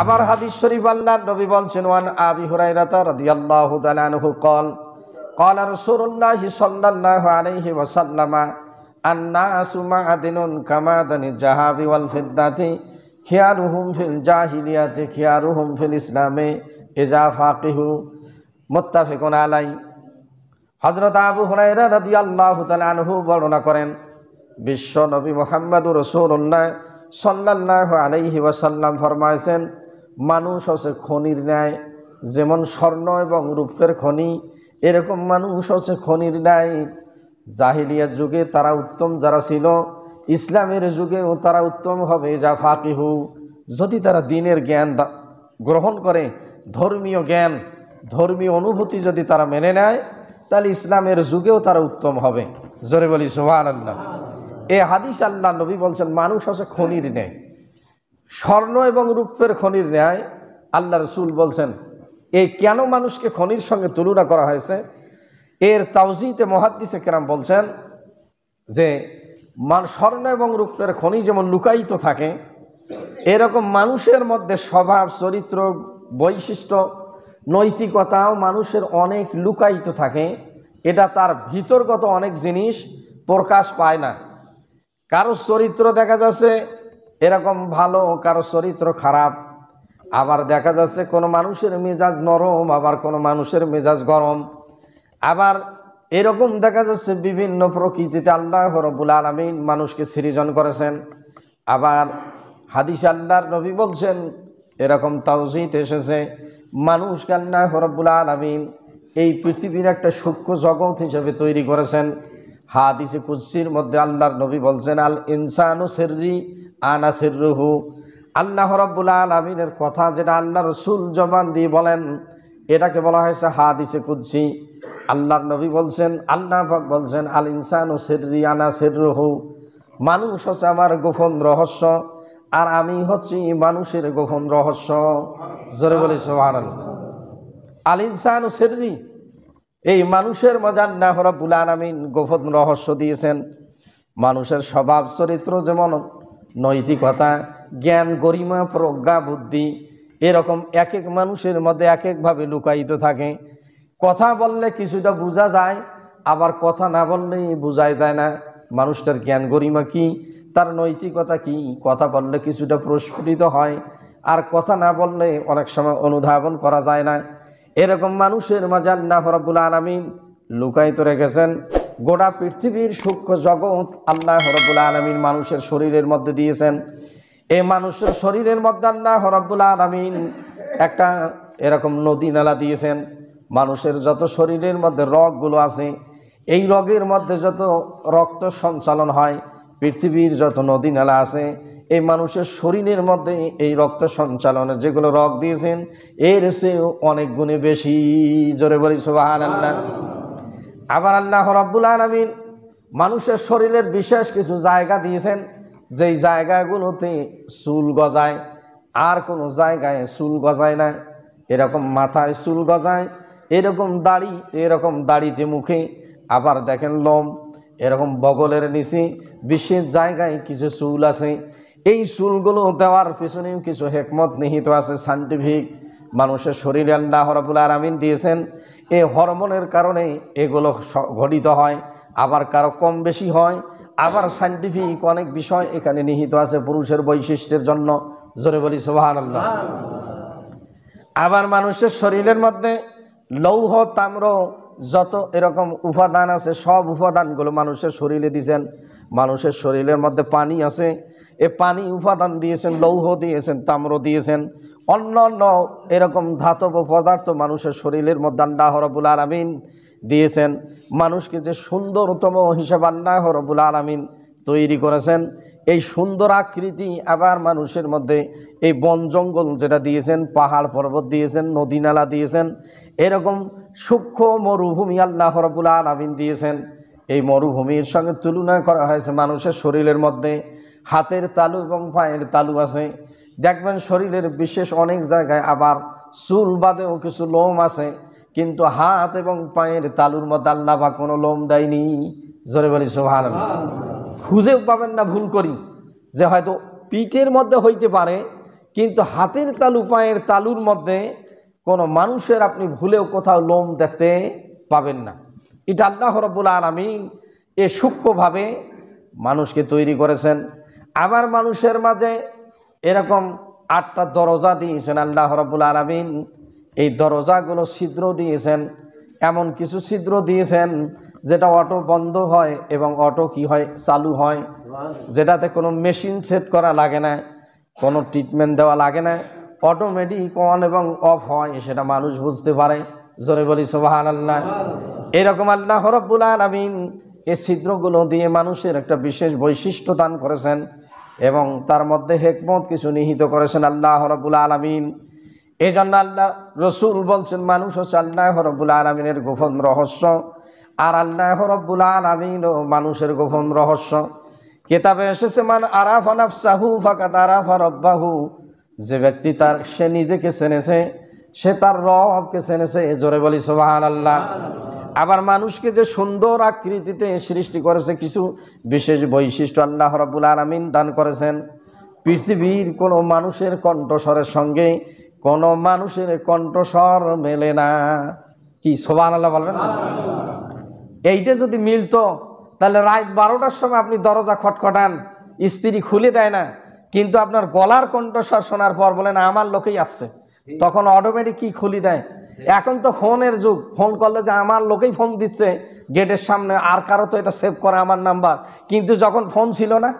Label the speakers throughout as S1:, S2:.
S1: আবার হাদিস শরীফ আল্লাহ নবী বলছেন ওয়ান আবি হুরাইরাতা রাদিয়াল্লাহু তাআলা আনহু কল قال رسول الله صلى الله عليه وسلم الناس معدن كمعدن الذهب والفضة خيارهم في الجاهليه خيارهم في الاسلام اذا فقهوا متفق عليه حضرت ابو هريره رضي الله تعالى عنه বর্ণনা করেন বিশ্ব নবী মোহাম্মদ রসুল্লাহ সাল্লাহ আলাইহি ওয়াসাল্লাম ফরমাইছেন মানুষ হচ্ছে খনির ন্যায় যেমন স্বর্ণ এবং রূপের খনি এরকম মানুষ হচ্ছে খনির ন্যায় জাহিলিয়ার যুগে তারা উত্তম যারা ছিল ইসলামের যুগেও তারা উত্তম হবে যা ফাকিহু যদি তারা দিনের জ্ঞান গ্রহণ করে ধর্মীয় জ্ঞান ধর্মীয় অনুভূতি যদি তারা মেনে নেয় তাহলে ইসলামের যুগেও তারা উত্তম হবে জোরে বলি সোহান আল্লাহ এ হাদিস আল্লাহ নবী বলছেন মানুষ আছে খনির নেয় স্বর্ণ এবং রূপের খনির ন্যায় আল্লাহ রসুল বলছেন এই কেন মানুষকে খনির সঙ্গে তুলনা করা হয়েছে এর তাওজিতে মহাদ্দিসে কেরাম বলছেন যে মান স্বর্ণ এবং রূপের খনি যেমন লুকায়িত থাকে এরকম মানুষের মধ্যে স্বভাব চরিত্র বৈশিষ্ট্য নৈতিকতাও মানুষের অনেক লুকায়িত থাকে এটা তার ভিতরগত অনেক জিনিস প্রকাশ পায় না কারো চরিত্র দেখা যাচ্ছে এরকম ভালো কারো চরিত্র খারাপ আবার দেখা যাচ্ছে কোনো মানুষের মেজাজ নরম আবার কোনো মানুষের মেজাজ গরম আবার এরকম দেখা যাচ্ছে বিভিন্ন প্রকৃতিতে আল্লাহ হরবুল আলমিন মানুষকে সৃজন করেছেন আবার হাদিস আল্লাহর নবী বলছেন এরকম তাওজিত এসেছে মানুষকে আল্লাহ হরবুল আলমিন এই পৃথিবীর একটা সূক্ষ্ম জগৎ হিসেবে তৈরি করেছেন হাদিসে কুচ্ছির মধ্যে আল্লাহর নবী বলছেন আল ইনসানু সেররি আনাসির রুহু আল্লাহ রব্বুল আলমিনের কথা যেটা আল্লাহ রসুল জবান দিয়ে বলেন এটাকে বলা হয়েছে হাদিসে কুদ্সি আল্লাহর নবী বলছেন আল্লাহ বলছেন আল ইনসান ও সিররি আনা রহু মানুষ হচ্ছে আমার গোপন রহস্য আর আমি হচ্ছি মানুষের গোপন রহস্য জোরে বলি সোহান আল ইনসান ও সিররি এই মানুষের মজার না হরবুল আলমিন গোপন রহস্য দিয়েছেন মানুষের স্বভাব চরিত্র যেমন নৈতিকতা জ্ঞান গরিমা প্রজ্ঞা বুদ্ধি এরকম এক এক মানুষের মধ্যে এক একভাবে লুকায়িত থাকে কথা বললে কিছুটা বোঝা যায় আবার কথা না বললেই বোঝাই যায় না মানুষটার জ্ঞান গরিমা কি তার নৈতিকতা কি কথা বললে কিছুটা প্রস্ফুটিত হয় আর কথা না বললে অনেক সময় অনুধাবন করা যায় না এরকম মানুষের মাজার না হরবুল আলমিন লুকায়িত রেখেছেন গোটা পৃথিবীর সূক্ষ্ম জগৎ আল্লাহ হরবুল আলমিন মানুষের শরীরের মধ্যে দিয়েছেন এই মানুষের শরীরের মধ্যে আল্লাহ হরবুল আলমিন একটা এরকম নদী নালা দিয়েছেন মানুষের যত শরীরের মধ্যে রগগুলো আছে এই রগের মধ্যে যত রক্ত সঞ্চালন হয় পৃথিবীর যত নদী নালা আছে এই মানুষের শরীরের মধ্যে এই রক্ত সঞ্চালনে যেগুলো রক দিয়েছেন এর সে অনেক গুণে বেশি জোরে বলি সোহান আল্লাহ আবার আল্লাহ রব্বুল আলমিন মানুষের শরীরের বিশেষ কিছু জায়গা দিয়েছেন যেই জায়গাগুলোতে চুল গজায় আর কোনো জায়গায় চুল গজায় না এরকম মাথায় চুল গজায় এরকম দাড়ি এরকম দাড়িতে মুখে আবার দেখেন লম এরকম বগলের নিচে বিশেষ জায়গায় কিছু চুল আছে এই চুলগুলো দেওয়ার পিছনেও কিছু হেকমত নিহিত আছে সাইন্টিফিক মানুষের শরীরে আল্লাহ রবুল আরামিন দিয়েছেন এই হরমোনের কারণে এগুলো ঘটিত হয় আবার কারো কম বেশি হয় আবার সাইন্টিফিক অনেক বিষয় এখানে নিহিত আছে পুরুষের বৈশিষ্ট্যের জন্য জোরে বলি সোহান আবার মানুষের শরীরের মধ্যে লৌহ তাম্র যত এরকম উপাদান আছে সব উপাদানগুলো মানুষের শরীরে দিয়েছেন মানুষের শরীরের মধ্যে পানি আছে এ পানি উপাদান দিয়েছেন লৌহ দিয়েছেন তাম্র দিয়েছেন অন্য অন্য এরকম ধাতব পদার্থ মানুষের শরীরের মধ্যে আন্না হরবুল আলমিন দিয়েছেন মানুষকে যে সুন্দরতম হিসেবে আন্না হরবুল আলমিন তৈরি করেছেন এই সুন্দর আকৃতি আবার মানুষের মধ্যে এই বন জঙ্গল যেটা দিয়েছেন পাহাড় পর্বত দিয়েছেন নদী নালা দিয়েছেন এরকম সূক্ষ্ম মরুভূমি আল্লাহ হরবুল আলমিন দিয়েছেন এই মরুভূমির সঙ্গে তুলনা করা হয়েছে মানুষের শরীরের মধ্যে হাতের তালু এবং পায়ের তালু আছে দেখবেন শরীরের বিশেষ অনেক জায়গায় আবার চুল বাদেও কিছু লোম আছে কিন্তু হাত এবং পায়ের তালুর মতো আল্লাহ বা কোনো লোম দেয়নি জোরে বলি সোহান খুঁজেও পাবেন না ভুল করি যে হয়তো পিঠের মধ্যে হইতে পারে কিন্তু হাতের তালু পায়ের তালুর মধ্যে কোনো মানুষের আপনি ভুলেও কোথাও লোম দেখতে পাবেন না এটা আল্লাহ রব্বুল আলমী এ সূক্ষ্মভাবে মানুষকে তৈরি করেছেন আবার মানুষের মাঝে এরকম আটটা দরজা দিয়েছেন আল্লাহ রবুল আলমিন এই দরজাগুলো ছিদ্র দিয়েছেন এমন কিছু ছিদ্র দিয়েছেন যেটা অটো বন্ধ হয় এবং অটো কি হয় চালু হয় যেটাতে কোনো মেশিন সেট করা লাগে না কোনো ট্রিটমেন্ট দেওয়া লাগে না অটোমেটিক অন এবং অফ হয় সেটা মানুষ বুঝতে পারে জোরে বলি সোবাহান আল্লাহ এরকম আল্লাহ রব্বুল আলমিন এই ছিদ্রগুলো দিয়ে মানুষের একটা বিশেষ বৈশিষ্ট্য দান করেছেন এবং তার মধ্যে হেকমত কিছু নিহিত করেছেন আল্লাহ রবুল আলমিন এই জন্য আল্লাহ রসুল বলছেন মানুষ হচ্ছে আল্লাহ রব্বুল আলমিনের গোপন রহস্য আর আল্লাহ রব্বুল আলমিন ও মানুষের গোপন রহস্য কেতাবে এসেছে মান আরাফ আনাফ সাহু ফাকাত আরাফ রব্বাহু যে ব্যক্তি তার সে নিজেকে চেনেছে সে তার রবকে চেনেছে জোরে বলি সোবাহান আল্লাহ আবার মানুষকে যে সুন্দর আকৃতিতে সৃষ্টি করেছে কিছু বিশেষ বৈশিষ্ট্য আল্লাহ রবুল আলমিন দান করেছেন পৃথিবীর কোনো মানুষের কণ্ঠস্বরের সঙ্গে কোনো মানুষের কণ্ঠস্বর মেলে না কি সোবান আল্লাহ বলবেন এইটা যদি মিলতো তাহলে রাত বারোটার সময় আপনি দরজা খটখটান স্ত্রী খুলে দেয় না কিন্তু আপনার গলার কণ্ঠস্বর শোনার পর বলেন আমার লোকেই আসছে তখন অটোমেটিক কি খুলে দেয় এখন তো ফোনের যুগ ফোন করলে যে আমার লোকেই ফোন দিচ্ছে গেটের সামনে আর কারো তো এটা সেভ করা আমার নাম্বার কিন্তু যখন ফোন ছিল না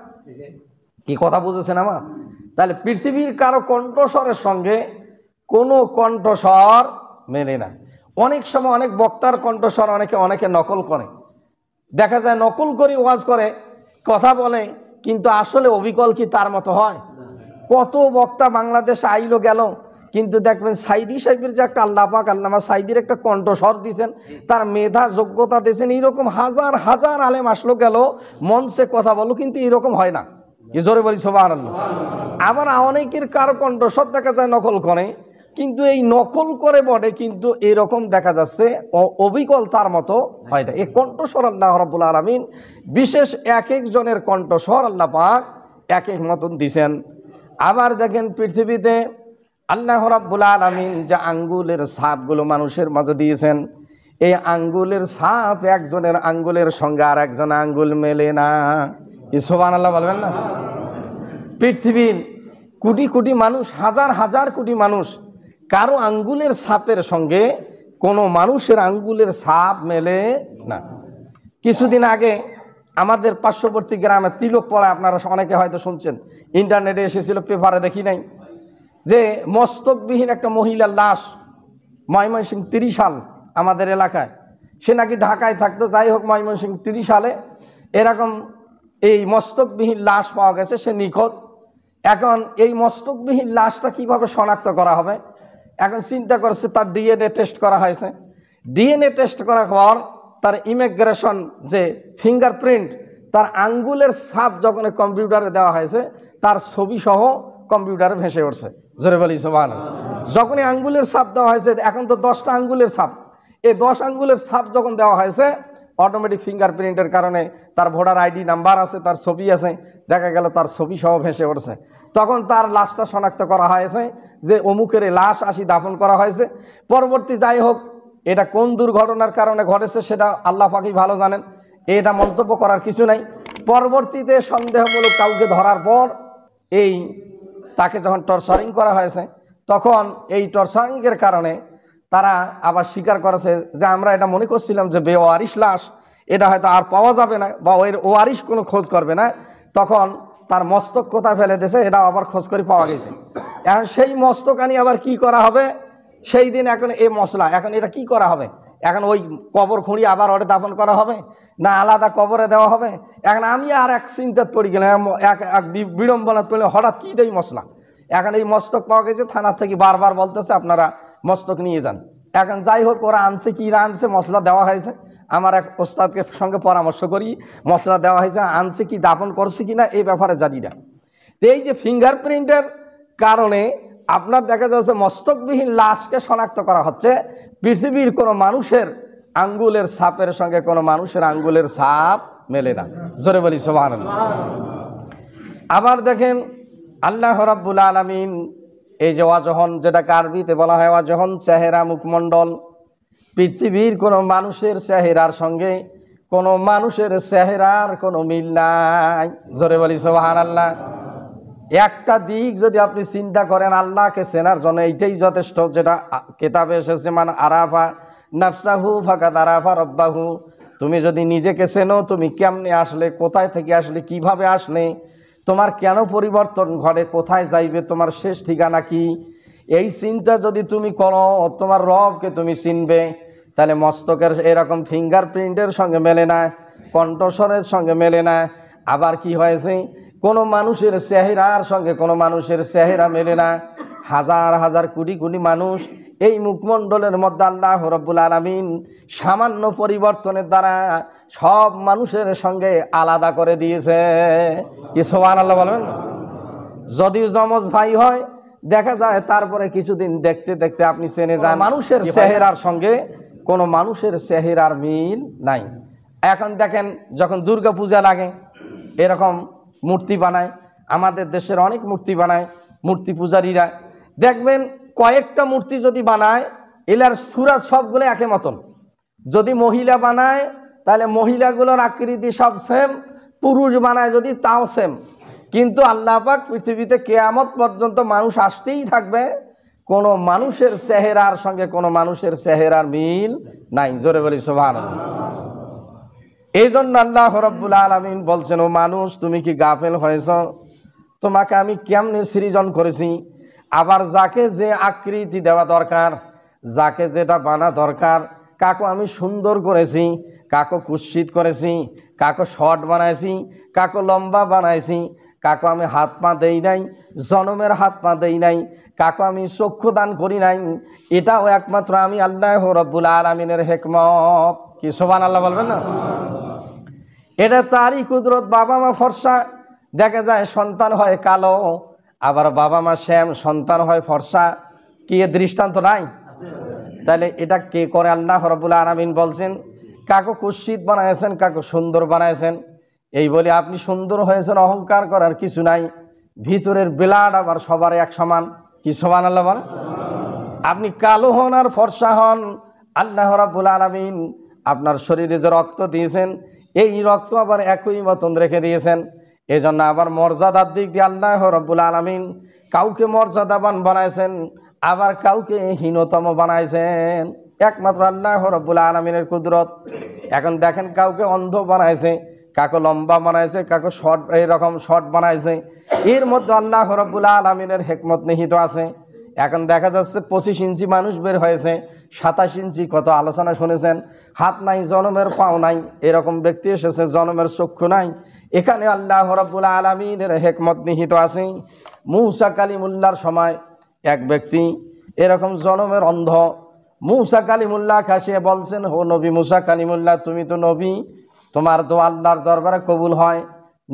S1: কি কথা বুঝেছেন আমার তাহলে পৃথিবীর কারো কণ্ঠস্বরের সঙ্গে কোনো কণ্ঠস্বর মেলে না অনেক সময় অনেক বক্তার কণ্ঠস্বর অনেকে অনেকে নকল করে দেখা যায় নকল করে ওয়াজ করে কথা বলে কিন্তু আসলে অবিকল কি তার মতো হয় কত বক্তা বাংলাদেশে আইলো গেল কিন্তু দেখবেন সাইদি সাহেবের যে একটা আল্লাপাক আল্লামা সাইদির একটা কণ্ঠস্বর দিয়েছেন তার মেধা যোগ্যতা দিয়েছেন এইরকম হাজার হাজার আলেম আসলো গেল মঞ্চে কথা বলো কিন্তু এরকম হয় না এ জোরে বলি সবাই আবার অনেকের কার কণ্ঠস্বর দেখা যায় নকল করে কিন্তু এই নকল করে বটে কিন্তু এরকম দেখা যাচ্ছে অবিকল তার মতো হয় না এই কণ্ঠস্বর আল্লাহ রবুল আলমিন বিশেষ এক একজনের কণ্ঠস্বর আল্লাহ পাক এক এক মতন দিছেন আবার দেখেন পৃথিবীতে আল্লাহ রাব্বুল আলমিন যে আঙ্গুলের সাপগুলো মানুষের মাঝে দিয়েছেন এই আঙ্গুলের সাপ একজনের আঙ্গুলের সঙ্গে আর একজন আঙ্গুল মেলে না ইসোবান আল্লাহ বলবেন না পৃথিবীর কোটি কোটি মানুষ হাজার হাজার কোটি মানুষ কারো আঙ্গুলের সাপের সঙ্গে কোনো মানুষের আঙ্গুলের সাপ মেলে না কিছুদিন আগে আমাদের পার্শ্ববর্তী গ্রামে তিলক পড়া আপনারা অনেকে হয়তো শুনছেন ইন্টারনেটে এসেছিল পেপারে দেখি নাই যে মস্তকবিহীন একটা মহিলার লাশ ময়মনসিং তিরিশ সাল আমাদের এলাকায় সে নাকি ঢাকায় থাকতো যাই হোক ময়মনসিং তিরিশ সালে এরকম এই মস্তকবিহীন লাশ পাওয়া গেছে সে নিখোঁজ এখন এই মস্তকবিহীন লাশটা কিভাবে শনাক্ত করা হবে এখন চিন্তা করছে তার ডিএনএ টেস্ট করা হয়েছে ডিএনএ টেস্ট করার পর তার ইমিগ্রেশন যে ফিঙ্গারপ্রিন্ট তার আঙ্গুলের ছাপ যখন কম্পিউটারে দেওয়া হয়েছে তার ছবি সহ কম্পিউটারে ভেসে উঠছে জোরে বলি সোমান যখনই আঙ্গুলের সাপ দেওয়া হয়েছে এখন তো দশটা আঙ্গুলের সাপ এই দশ আঙ্গুলের সাপ যখন দেওয়া হয়েছে অটোমেটিক ফিঙ্গারপ্রিন্টের কারণে তার ভোটার আইডি নাম্বার আছে তার ছবি আছে দেখা গেল তার ছবি সহ ভেসে উঠছে তখন তার লাশটা শনাক্ত করা হয়েছে যে অমুকের লাশ আসি দাফন করা হয়েছে পরবর্তী যাই হোক এটা কোন দুর্ঘটনার কারণে ঘটেছে সেটা আল্লাহ পাখি ভালো জানেন এটা মন্তব্য করার কিছু নাই পরবর্তীতে সন্দেহমূলক কাউকে ধরার পর এই তাকে যখন টর্চারিং করা হয়েছে তখন এই টর্চারিংয়ের কারণে তারা আবার স্বীকার করেছে যে আমরা এটা মনে করছিলাম যে বে ওয়ারিশ লাশ এটা হয়তো আর পাওয়া যাবে না বা ওর ওয়ারিশ কোনো খোঁজ করবে না তখন তার মস্তক কোথায় ফেলে দিয়েছে এটা আবার খোঁজ করে পাওয়া গেছে এখন সেই মস্তক আনি আবার কি করা হবে সেই দিন এখন এই মশলা এখন এটা কি করা হবে এখন ওই কবর খুঁড়ি আবার ওটা দাপন করা হবে না আলাদা কবরে দেওয়া হবে এখন আমি আর এক চিন্তার তৈরি গেলাম এক এক বিড়ম্বনা পেলে হঠাৎ কী দেয় মশলা এখন এই মস্তক পাওয়া গেছে থানার থেকে বারবার বলতেছে আপনারা মস্তক নিয়ে যান এখন যাই হোক ওরা আনছে কি আনছে মশলা দেওয়া হয়েছে আমার এক ওস্তাদকে সঙ্গে পরামর্শ করি মশলা দেওয়া হয়েছে আনছে কি দাপন করছে কি না এই ব্যাপারে জানি না এই যে ফিঙ্গারপ্রিন্টের কারণে আপনার দেখা যাচ্ছে মস্তকবিহীন লাশকে শনাক্ত করা হচ্ছে পৃথিবীর কোনো মানুষের আঙ্গুলের সাপের সঙ্গে কোনো মানুষের আঙ্গুলের সাপ মেলে না জোরে বলি সোমান আবার দেখেন আল্লাহ রাব্বুল আলমিন এই যে অজহন যেটা কার্বিতে বলা হয় অজহন চেহেরা মুখমণ্ডল পৃথিবীর কোনো মানুষের চেহেরার সঙ্গে কোনো মানুষের চেহেরার কোনো মিল নাই জোরে বলি সোহান আল্লাহ একটা দিক যদি আপনি চিন্তা করেন আল্লাহকে চেনার জন্য এইটাই যথেষ্ট যেটা কেতাবে এসেছে মানে আরাফা নাফসাহু ফাঁকা আরাফা রব্বাহু তুমি যদি নিজেকে চেনো তুমি কেমনে আসলে কোথায় থেকে আসলে কিভাবে আসলে তোমার কেন পরিবর্তন ঘরে কোথায় যাইবে তোমার শেষ ঠিকানা কি এই চিন্তা যদি তুমি করো তোমার রবকে তুমি চিনবে তাহলে মস্তকের এরকম ফিঙ্গারপ্রিন্টের সঙ্গে মেলে না কণ্ঠস্বরের সঙ্গে মেলে না আবার কি হয়েছে কোনো মানুষের চেহারার সঙ্গে কোনো মানুষের চেহারা মেলে না হাজার হাজার কোটি কোটি মানুষ এই মুখমণ্ডলের মধ্যে আল্লাহ রব্বুল আলমিন সামান্য পরিবর্তনের দ্বারা সব মানুষের সঙ্গে আলাদা করে দিয়েছে কি সোহান আল্লাহ বলবেন যদিও জমজ ভাই হয় দেখা যায় তারপরে কিছুদিন দেখতে দেখতে আপনি চেনে যান মানুষের চেহারার সঙ্গে কোনো মানুষের চেহারার মিল নাই এখন দেখেন যখন দুর্গা পূজা লাগে এরকম মূর্তি বানায় আমাদের দেশের অনেক মূর্তি বানায় মূর্তি পূজারীরা দেখবেন কয়েকটা মূর্তি যদি বানায় এলার সুরাত সবগুলো একে মতন যদি মহিলা বানায় তাহলে মহিলাগুলোর আকৃতি সব সেম পুরুষ বানায় যদি তাও সেম কিন্তু আল্লাপাক পৃথিবীতে কেয়ামত পর্যন্ত মানুষ আসতেই থাকবে কোনো মানুষের চেহেরার সঙ্গে কোনো মানুষের চেহেরার মিল নাই জোরে বলি সোভান এই জন্য আল্লাহ রব্বুল আলমিন বলছেন ও মানুষ তুমি কি গাফেল হয়েছ তোমাকে আমি কেমনে সৃজন করেছি আবার যাকে যে আকৃতি দেওয়া দরকার যাকে যেটা বানা দরকার কাকো আমি সুন্দর করেছি কাকো কুৎসিত করেছি কাকো শর্ট বানাইছি কাকো লম্বা বানাইছি কাকো আমি হাত পা দেই নাই জনমের হাত পা দেই নাই কাকো আমি চক্ষু দান করি নাই এটাও একমাত্র আমি আল্লাহ রব্বুল আলমিনের হেকমত কি সোবান আল্লাহ বলবেন না এটা তারই কুদরত বাবা মা ফর্সা দেখা যায় সন্তান হয় কালো আবার বাবা মা শ্যাম সন্তান হয় ফর্সা কি এ দৃষ্টান্ত নাই তাহলে এটা কে করে আল্লাহ রবুল্লা আরামিন বলছেন কাকু কুশ্চিত বানাইছেন কাকু সুন্দর বানাইছেন এই বলে আপনি সুন্দর হয়েছেন অহংকার করার কিছু নাই ভিতরের বিলাড আবার সবার এক সমান কি সমান আল্লাহ বলে আপনি কালো হন আর ফর্সা হন আল্লাহ রাবুল আলমিন আপনার শরীরে যে রক্ত দিয়েছেন এই রক্ত আবার একই মতন রেখে দিয়েছেন এজন্য আবার মর্যাদার দিক দিয়ে আল্লাহ রব্বুল আলমিন কাউকে মর্যাদাবান বানাইছেন আবার কাউকে হীনতম বানাইছেন একমাত্র আল্লাহ রব্বুল আলমিনের কুদরত এখন দেখেন কাউকে অন্ধ বানাইছে কাকে লম্বা বানাইছে কাকে শর্ট এইরকম শর্ট বানাইছে এর মধ্যে আল্লাহ রব্বুল আলমিনের হেকমত নিহিত আছে এখন দেখা যাচ্ছে পঁচিশ ইঞ্চি মানুষ বের হয়েছে সাতাশ ইঞ্চি কত আলোচনা শুনেছেন হাত নাই জনমের পাও নাই এরকম ব্যক্তি এসেছে জনমের চক্ষু নাই এখানে আল্লাহ রব্বুল আলমিনের হেকমত নিহিত আছে মৌসা কালিমুল্লার সময় এক ব্যক্তি এরকম জনমের অন্ধ মৌসা কালিমুল্লাহ খাসিয়ে বলছেন হো নবী মূসা কালিমুল্লাহ তুমি তো নবী তোমার দোয়া আল্লাহর দরবারে কবুল হয়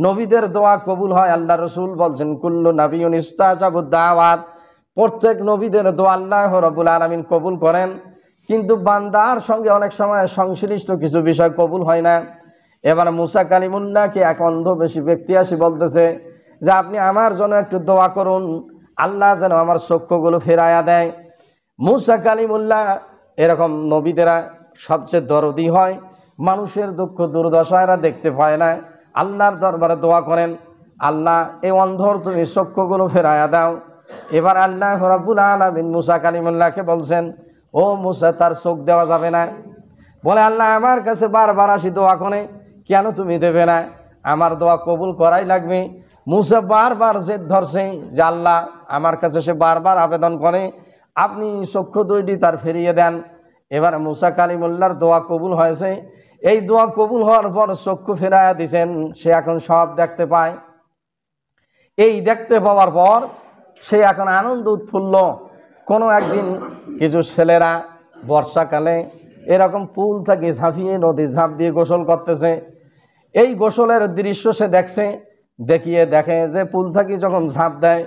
S1: নবীদের দোয়া কবুল হয় আল্লাহ রসুল বলছেন কুল্লু নাবিউন ইস্তাজাবুদ্দাওয়াত প্রত্যেক নবীদের দোয়া আল্লাহ রবুল আলমিন কবুল করেন কিন্তু বান্দার সঙ্গে অনেক সময় সংশ্লিষ্ট কিছু বিষয় কবুল হয় না এবার মুসা কালিমুল্লাহকে এক বেশি ব্যক্তি আসি বলতেছে যে আপনি আমার জন্য একটু দোয়া করুন আল্লাহ যেন আমার চক্ষুগুলো ফেরায়া দেয় মুসা কালিমুল্লাহ এরকম নবীদেরা সবচেয়ে দরদি হয় মানুষের দুঃখ দুর্দশা এরা দেখতে পায় না আল্লাহর দরবারে দোয়া করেন আল্লাহ এই অন্ধর তুমি চক্ষুগুলো ফেরায়া দাও এবার আল্লাহ রাবুল আলমিন মুসা কালিমুল্লাহকে বলছেন ও মুসা তার চোখ দেওয়া যাবে না বলে আল্লাহ আমার কাছে বারবার আসি দোয়া করে কেন তুমি দেবে না আমার দোয়া কবুল করাই লাগবে মুসা বারবার জেদ ধরছে যে আল্লাহ আমার কাছে সে বারবার আবেদন করে আপনি চক্ষু দুইটি তার ফিরিয়ে দেন এবার মুসা কালিমুল্লার দোয়া কবুল হয়েছে এই দোয়া কবুল হওয়ার পর চক্ষু ফেরাইয়া দিছেন সে এখন সব দেখতে পায় এই দেখতে পাওয়ার পর সে এখন আনন্দ উৎফুল্ল কোনো একদিন কিছু ছেলেরা বর্ষাকালে এরকম পুল থেকে ঝাঁপিয়ে নদী ঝাঁপ দিয়ে গোসল করতেছে এই গোসলের দৃশ্য সে দেখছে দেখিয়ে দেখে যে পুল থেকে যখন ঝাঁপ দেয়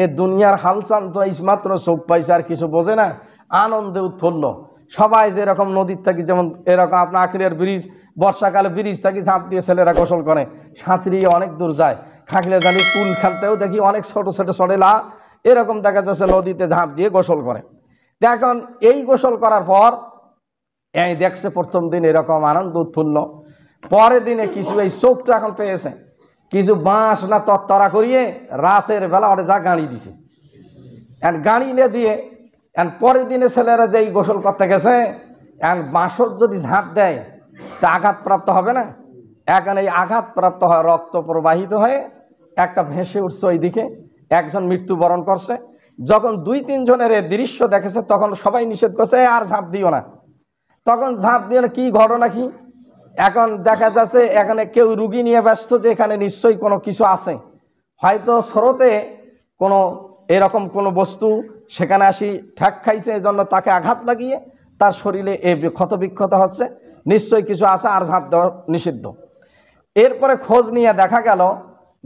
S1: এ দুনিয়ার হালচাল তো মাত্র চোখ পাইছে আর কিছু বোঝে না আনন্দে উৎফুল্ল সবাই যেরকম নদীর থেকে যেমন এরকম আপনার আখিরের ব্রিজ বর্ষাকালে ব্রিজ থেকে ঝাঁপ দিয়ে ছেলেরা গোসল করে সাঁতরিয়ে অনেক দূর যায় খাঁকড়ে জানি পুল খেলতেও দেখি অনেক ছোট ছোট সরেলা এরকম দেখা যাচ্ছে নদীতে ঝাঁপ দিয়ে গোসল করে এখন এই গোসল করার পর এই দেখছে প্রথম দিন এরকম আনন্দ উৎফুল্ল পরের দিনে কিছু এই চোখটা এখন পেয়েছে কিছু বাঁশ না তত্তরা করিয়ে রাতের বেলা ওটা যা গাড়ি দিছে এন গাড়ি নিয়ে দিয়ে এন পরের দিনে ছেলেরা এই গোসল করতে গেছে এন বাঁশর যদি ঝাঁপ দেয় তা আঘাতপ্রাপ্ত হবে না এখন এই আঘাতপ্রাপ্ত হয় রক্ত প্রবাহিত হয়ে একটা ভেসে উঠছে ওই দিকে একজন মৃত্যুবরণ করছে যখন দুই তিনজনের এ দৃশ্য দেখেছে তখন সবাই নিষেধ করছে আর ঝাঁপ দিও না তখন ঝাঁপ দিও না কী ঘটনা কি এখন দেখা যাচ্ছে এখানে কেউ রুগী নিয়ে ব্যস্ত যে এখানে নিশ্চয়ই কোনো কিছু আছে হয়তো স্রোতে কোনো এরকম কোনো বস্তু সেখানে আসি ঠ্যাক খাইছে এজন্য তাকে আঘাত লাগিয়ে তার শরীরে এ ক্ষতবিক্ষত হচ্ছে নিশ্চয়ই কিছু আছে আর ঝাঁপ দেওয়া নিষিদ্ধ এরপরে খোঁজ নিয়ে দেখা গেল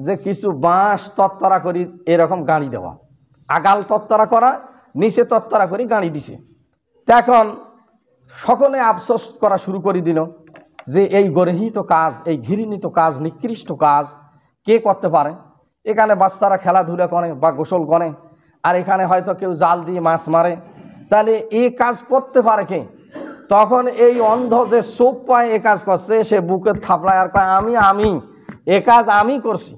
S1: যে কিছু বাঁশ তত্তরা করি এরকম গাড়ি দেওয়া আগাল তত্তরা করা নিচে তত্তরা করি গাড়ি দিছে তখন এখন সকলে আফসোস করা শুরু করে দিল যে এই গরহিত কাজ এই ঘৃণিত কাজ নিকৃষ্ট কাজ কে করতে পারে এখানে বাচ্চারা খেলাধুলা করে বা গোসল করে আর এখানে হয়তো কেউ জাল দিয়ে মাছ মারে তাহলে এই কাজ করতে পারে কে তখন এই অন্ধ যে চোখ পায় এ কাজ করছে সে বুকের থাপড়ায় আর কয় আমি আমি এ কাজ আমি করছি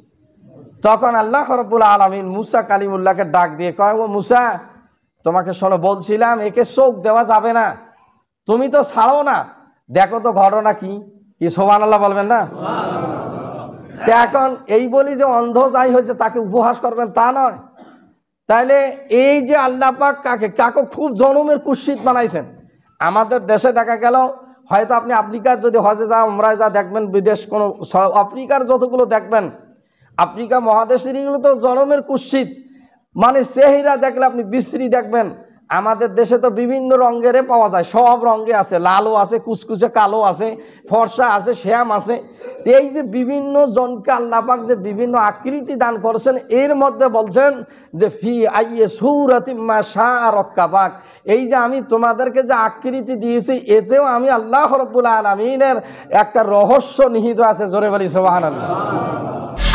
S1: তখন আল্লাহ রব্বুল আলমিন মুসা কালিমুল্লাহকে ডাক দিয়ে কয় ও মুসা তোমাকে শোনো বলছিলাম একে শোক দেওয়া যাবে না তুমি তো ছাড়ো না দেখো তো ঘটনা কি কি সোমান আল্লাহ বলবেন না তা এখন এই বলি যে অন্ধ যাই হয়েছে তাকে উপহাস করবেন তা নয় তাইলে এই যে আল্লাহ পাক কাকে কাকে খুব জনমের কুশ্চিত বানাইছেন আমাদের দেশে দেখা গেল হয়তো আপনি আফ্রিকার যদি হজে যা ওমরায় যা দেখবেন বিদেশ কোনো আফ্রিকার যতগুলো দেখবেন আফ্রিকা মহাদেশের এগুলো তো জনমের কুৎসিত মানে চেহিরা দেখলে আপনি বিশ্রী দেখবেন আমাদের দেশে তো বিভিন্ন রঙেরে পাওয়া যায় সব রঙে আছে লালও আছে কুচকুচে কালো আছে ফর্সা আছে শ্যাম আছে এই যে বিভিন্ন জনকে আল্লাপাক যে বিভিন্ন আকৃতি দান করছেন এর মধ্যে বলছেন যে ফি আইয়ে সৌরাতিম্মা শাহ রক্কাবাক এই যে আমি তোমাদেরকে যে আকৃতি দিয়েছি এতেও আমি আল্লাহ রব্বুল আলমিনের একটা রহস্য নিহিত আছে জোরে বলি সোহান আল্লাহ